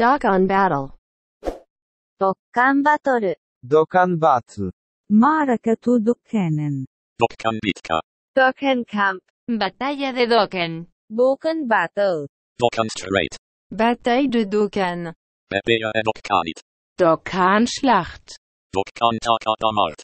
Dokkan battle. Dokkan battle. Dokkan battle. to دكان. Dokkan bitka. Dokkan camp. Batalla de Dokkan. Dokkan battle. Dokkan strait. Bataille de Dokkan. Bebea e Dokkanit. Dokkan schlacht. Dokkan takatamart.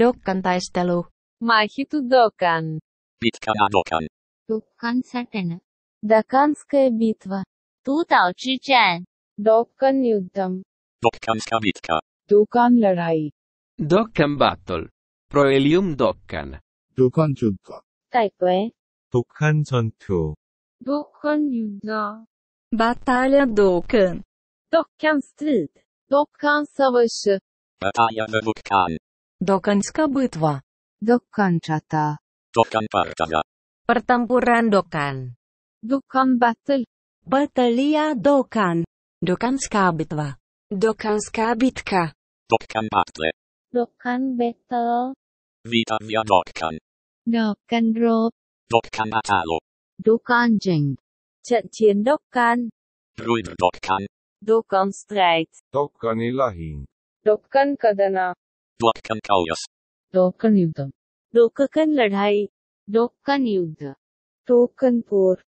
Dokkan taistelu. Maahitu Dokkan. Bitka na Dokkan. Dokkan satana. Даканская битва. Тутао Чичан. Dokkan युद्धम Dokkan skabitka. Dokkan लड़ाई Dokkan battle. Proelium Dokkan. 독한 전투, Taekwe. 독한 전투, Dokkan yudda. Batalja Dokkan. Dokkan strid. Dokkan savaşı Batalya ve Vukkan. Dokanska bitva. Dokkan çata Dokkan Partava. Pertempuran Dokkan. Dokkan battle Bătălia Dokkan. Dokanská bitva. Dokanská bitka. Dokkan battle. Dokkan battle. Vita via Dokkan. Dokkan rob. Dokkan batalo. Dokkan jeng. Trận chiến Dokkan. Bruder Dokkan. Dokkan strijd. Dokkan ilahin. Dokkan kadana. Dokkan kaujas. Dokkan yudha. Dokkan ladaai. Dokkan yudha. Dokkan poor.